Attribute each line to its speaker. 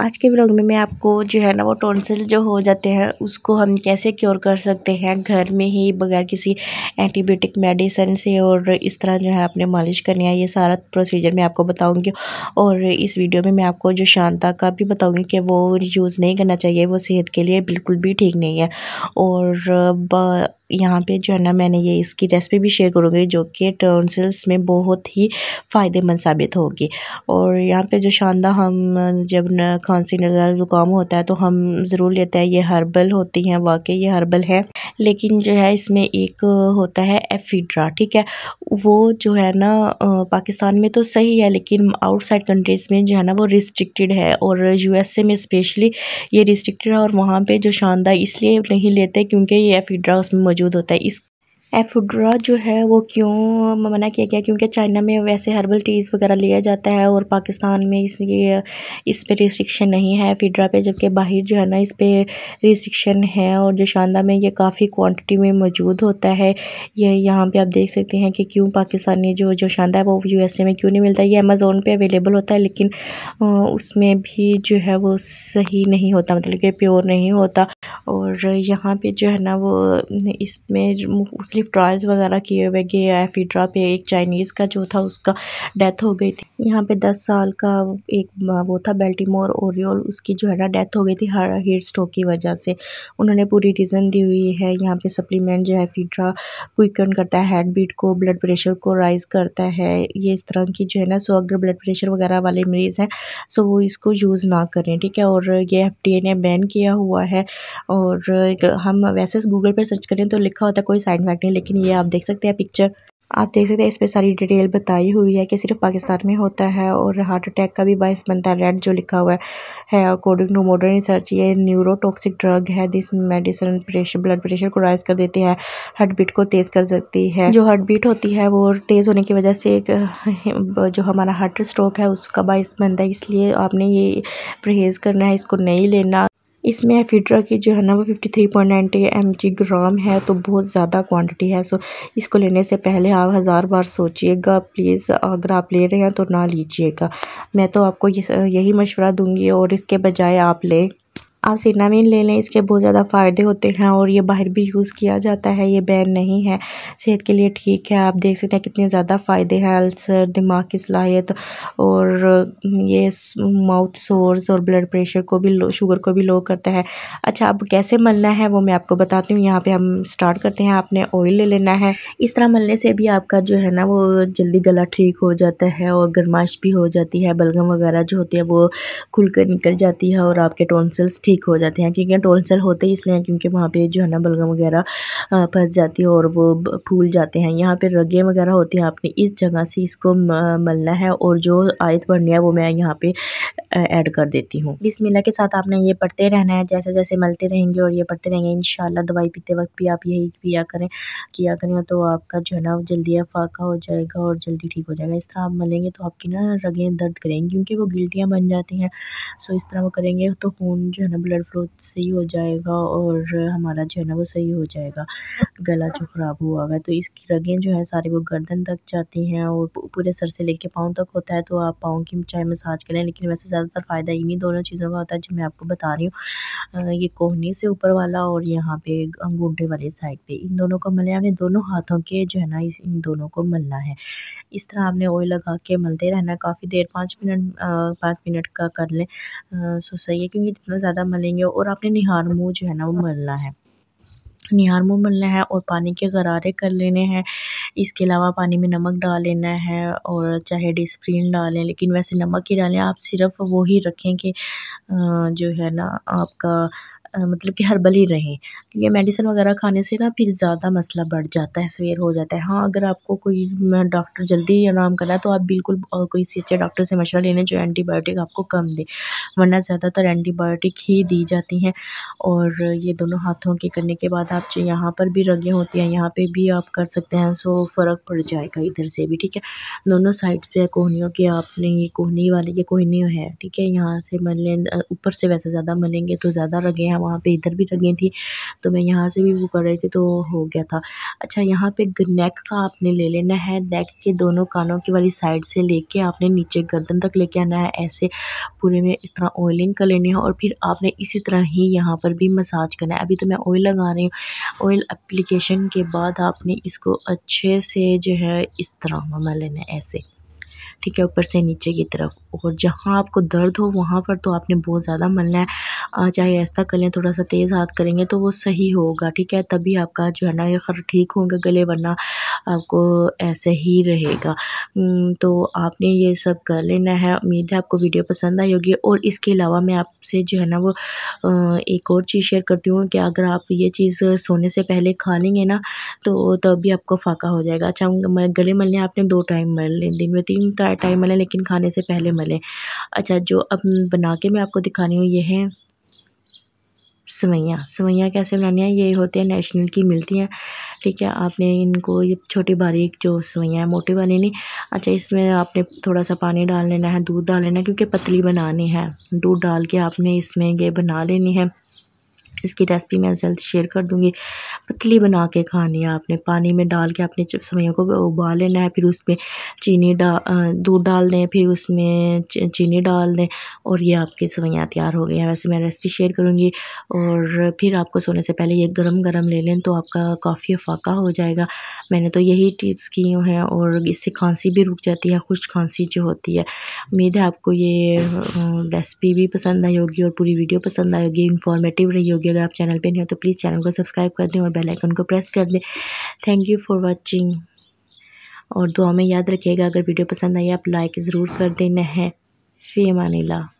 Speaker 1: आज के ब्लॉग में मैं आपको जो है ना वो टोनसिल जो हो जाते हैं उसको हम कैसे क्योर कर सकते हैं घर में ही बगैर किसी एंटीबायोटिक मेडिसिन से और इस तरह जो है आपने मालिश करनी है ये सारा प्रोसीजर मैं आपको बताऊंगी और इस वीडियो में मैं आपको जो शांता का भी बताऊंगी कि वो यूज़ नहीं करना चाहिए वो सेहत के लिए बिल्कुल भी ठीक नहीं है और यहाँ पे जो है ना मैंने ये इसकी रेसिपी भी शेयर करूँगी जो कि टर्नसिल्स में बहुत ही फ़ायदेमंद साबित होगी और यहाँ पे जो शानदार हम जब खांसी नज़र ज़ुकाम होता है तो हम ज़रूर लेते हैं ये हर्बल होती हैं वाकई ये हर्बल है लेकिन जो है इसमें एक होता है एफिड्रा ठीक है वो जो है ना पाकिस्तान में तो सही है लेकिन आउटसाइड कंट्रीज़ में जो है ना वो रिस्ट्रिक्टेड है और ए में स्पेशली ये रिस्ट्रिक्टेड है और वहाँ पर जो शानदार इसलिए नहीं लेते क्योंकि ये एफिड्रा उसमें मौजूद होता है इस एफड्रा जो है वो क्यों मना किया गया क्योंकि चाइना में वैसे हर्बल टीज़ वगैरह लिया जाता है और पाकिस्तान में इस ये इस पर रिस्ट्रिक्शन नहीं है एफड्रा पे जबकि बाहर जो है ना इस पर रिस्ट्रिक्शन है और जो शानदा में ये काफ़ी क्वांटिटी में मौजूद होता है ये यहाँ पे आप देख सकते हैं कि क्यों पाकिस्तानी जो जो शानदा है वो यू एस ए में क्यों नहीं मिलता ये अमेज़ोन पर अवेलेबल होता है लेकिन उसमें भी जो है वो सही नहीं होता मतलब कि प्योर नहीं होता और यहाँ पर जो है ना वो इसमें मुख्तलिफ ट्रायल्स वगैरह किए हुए गए एफिड्रा पे एक चाइनीज़ का जो था उसका डेथ हो गई थी यहाँ पे दस साल का एक वो था बेल्टीमोर ओरियोल उसकी जो है ना डेथ हो गई थी हीट स्ट्रोक की वजह से उन्होंने पूरी रीज़न दी हुई है यहाँ पे सप्लीमेंट जो है एफिड्रा क्विकन करता है हार्ट बीट को ब्लड प्रेशर को राइज करता है ये इस तरह की जो है ना सो अगर ब्लड प्रेशर वगैरह वाले मरीज़ हैं सो वो इसको यूज़ ना करें ठीक है और ये एफ ने बैन किया हुआ है और हम वैसे गूगल पर सर्च करें तो लिखा होता है कोई साइड इफेक्ट हैं लेकिन ये आप देख सकते हैं पिक्चर आप देख सकते हैं इस पर सारी डिटेल बताई हुई है कि सिर्फ पाकिस्तान में होता है और हार्ट अटैक का भी बायस बनता है रेड जो लिखा हुआ है अकॉर्डिंग टू मॉडर्न रिसर्च ये न्यूरोटॉक्सिक ड्रग है this medicine pressure blood pressure को राइज कर देती है हार्ट बीट को तेज़ कर सकती है जो हार्ट बीट होती है वो तेज़ होने की वजह से एक जो हमारा हार्ट स्ट्रोक है उसका बायस बनता है इसलिए आपने ये परहेज़ करना है इसको नहीं लेना इसमें एफिड्रा की जो है ना वो fifty three point ninety M G gram है तो बहुत ज़्यादा क्वांटिटी है सो इसको लेने से पहले आप हज़ार बार सोचिएगा प्लीज़ अगर आप ले रहे हैं तो ना लीजिएगा मैं तो आपको यही मशवरा दूँगी और इसके बजाय आप लें आप सिनामिन ले लें इसके बहुत ज़्यादा फ़ायदे होते हैं और ये बाहर भी यूज़ किया जाता है ये बैन नहीं है सेहत के लिए ठीक है आप देख सकते हैं कितने ज़्यादा फ़ायदे हैं अल्सर दिमाग की सलाहियत और ये माउथ सोर्स और ब्लड प्रेशर को भी शुगर को भी लो करता है अच्छा अब कैसे मलना है वो मैं आपको बताती हूँ यहाँ पर हम स्टार्ट करते हैं आपने ऑयल ले लेना है इस तरह मलने से भी आपका जो है ना वो जल्दी गला ठीक हो जाता है और गर्माइश भी हो जाती है बलगम वगैरह जो होती है वो खुल कर निकल जाती है और आपके टोनसल्स ठीक हो जाते हैं क्योंकि टोल सेल होते ही इसलिए क्योंकि वहाँ पे जो है ना बलगम वगैरह फंस जाती है और वो फूल जाते हैं यहाँ पे रगे वगैरह होती हैं आपने इस जगह से इसको मलना है और जो आयत पढ़नी है वो मैं यहाँ पे ऐड कर देती हूँ बिस्मिल्लाह के साथ आपने ये पढ़ते रहना है जैसे जैसे मलते रहेंगे और ये पढ़ते रहेंगे इन दवाई पीते वक्त भी आप यही किया करें किया करें तो आपका जो है ना जल्दी अफ़ाका हो जाएगा और जल्दी ठीक हो जाएगा इस तरह आप मलेंगे तो आपकी ना रगें दर्द करेंगी क्योंकि वो गिल्टियाँ बन जाती हैं सो इस तरह वो करेंगे तो खून जो है ना ब्लड फ्लो सही हो जाएगा और हमारा जो है ना वो सही हो जाएगा गला जो ख़राब हुआ है तो इसकी रगें जो है सारी वो गर्दन तक जाती हैं और पूरे सर से लेके पाँव तक होता है तो आप पाँव की चाहे मसाज करें लेकिन वैसे ज़्यादातर फ़ायदा इन्हीं दोनों चीज़ों का होता है जो मैं आपको बता रही हूँ ये कोहनी से ऊपर वाला और यहाँ पे अंगूठे वाले साइड पे इन दोनों को मलें आपने दोनों हाथों के जो है ना इस इन दोनों को मलना है इस तरह आपने ऑयल लगा के मलते रहना काफ़ी देर पाँच मिनट पाँच मिनट का कर लें सो सही है क्योंकि जितना ज़्यादा मलेंगे और आपने निहार मुँह जो है ना वो मलना है निहार मुँह मलना है और पानी के गरारे कर लेने हैं इसके अलावा पानी में नमक डाल लेना है और चाहे डिस्प्रीन डालें लेकिन वैसे नमक ही डालें आप सिर्फ वो ही रखें कि जो है ना आपका मतलब कि हर्बल ही रहें क्योंकि मेडिसिन वगैरह खाने से ना फिर ज़्यादा मसला बढ़ जाता है सवेर हो जाता है हाँ अगर आपको कोई डॉक्टर जल्दी आराम करना है तो आप बिल्कुल कोई अच्छे डॉक्टर से मशवरा ले लें जो एंटीबायोटिक आपको कम दे वरना ज़्यादातर एंटीबायोटिक ही दी जाती हैं और ये दोनों हाथों के करने के बाद आप यहाँ पर भी रगें होती हैं यहाँ पर भी आप कर सकते हैं सो फ़र्क पड़ जाएगा इधर से भी ठीक है दोनों साइड से कोहनियों के आपने ये कोहनी वाली ये कोहनी है ठीक है यहाँ से मल ऊपर से वैसे ज़्यादा मलेंगे तो ज़्यादा रगें मैं वहाँ पे इधर भी लगी थी तो मैं यहाँ से भी वो कर रही थी तो हो गया था अच्छा यहाँ पे नेक का आपने ले लेना है नेक के दोनों कानों की वाली साइड से लेके आपने नीचे गर्दन तक लेके आना है ऐसे पूरे में इस तरह ऑयलिंग कर लेनी है और फिर आपने इसी तरह ही यहाँ पर भी मसाज करना है अभी तो मैं ऑयल लगा रही हूँ ऑयल अप्लीकेशन के बाद आपने इसको अच्छे से जो है इस तरह ममा लेना है ऐसे ठीक है ऊपर से नीचे की तरफ और जहाँ आपको दर्द हो वहाँ पर तो आपने बहुत ज़्यादा मलना है चाहे ऐसा कर लें थोड़ा सा तेज़ हाथ करेंगे तो वो सही होगा ठीक है तभी आपका जो है ना ये खर ठीक होंगे गले वरना आपको ऐसे ही रहेगा तो आपने ये सब कर लेना है उम्मीद है आपको वीडियो पसंद आई होगी और इसके अलावा मैं आपसे जो है ना वो एक और चीज़ शेयर करती हूँ कि अगर आप ये चीज़ सोने से पहले खा लेंगे ना तो तभी आपको फाका हो जाएगा अच्छा गले मलने आपने दो टाइम मल लें दिन में तीन टाइम राइट टाइम हाँ। मलें लेकिन खाने से पहले मलें अच्छा जो अब बना के मैं आपको दिखानी हूँ ये हैं सवैयाँ सवैयाँ कैसे बनानी है ये होते हैं नेशनल की मिलती हैं ठीक है आपने इनको ये छोटी बारीक जो सवैयाँ हैं मोटी वाली नहीं अच्छा इसमें आपने थोड़ा सा पानी डाल लेना है दूध डाल लेना है क्योंकि पतली बनानी है दूध डाल के आपने इसमें ये बना लेनी है इसकी रेसिपी मैं जल्द शेयर कर दूँगी पतली बना के खानी है आपने पानी में डाल के अपने सेवैयों को उबाल लेना है फिर उसमें चीनी डाल दूध डाल दें फिर उसमें चीनी डाल दें और ये आपकी सेवैयाँ तैयार हो गई हैं वैसे मैं रेसिपी शेयर करूँगी और फिर आपको सोने से पहले ये गरम गरम ले लें तो आपका काफ़ी फाका हो जाएगा मैंने तो यही टिप्स की हैं और इससे खांसी भी रुक जाती है खुश खांसी जो होती है उम्मीद है आपको ये रेसिपी भी पसंद आई होगी और पूरी वीडियो पसंद आएगी इन्फॉर्मेटिव रही होगी कि अगर आप चैनल पे नहीं हो तो प्लीज़ चैनल को सब्सक्राइब कर दें और बेल आइकन को प्रेस कर दें थैंक यू फॉर वाचिंग और दुआ में याद रखिएगा अगर वीडियो पसंद आई आप लाइक ज़रूर कर देना है फेमानीला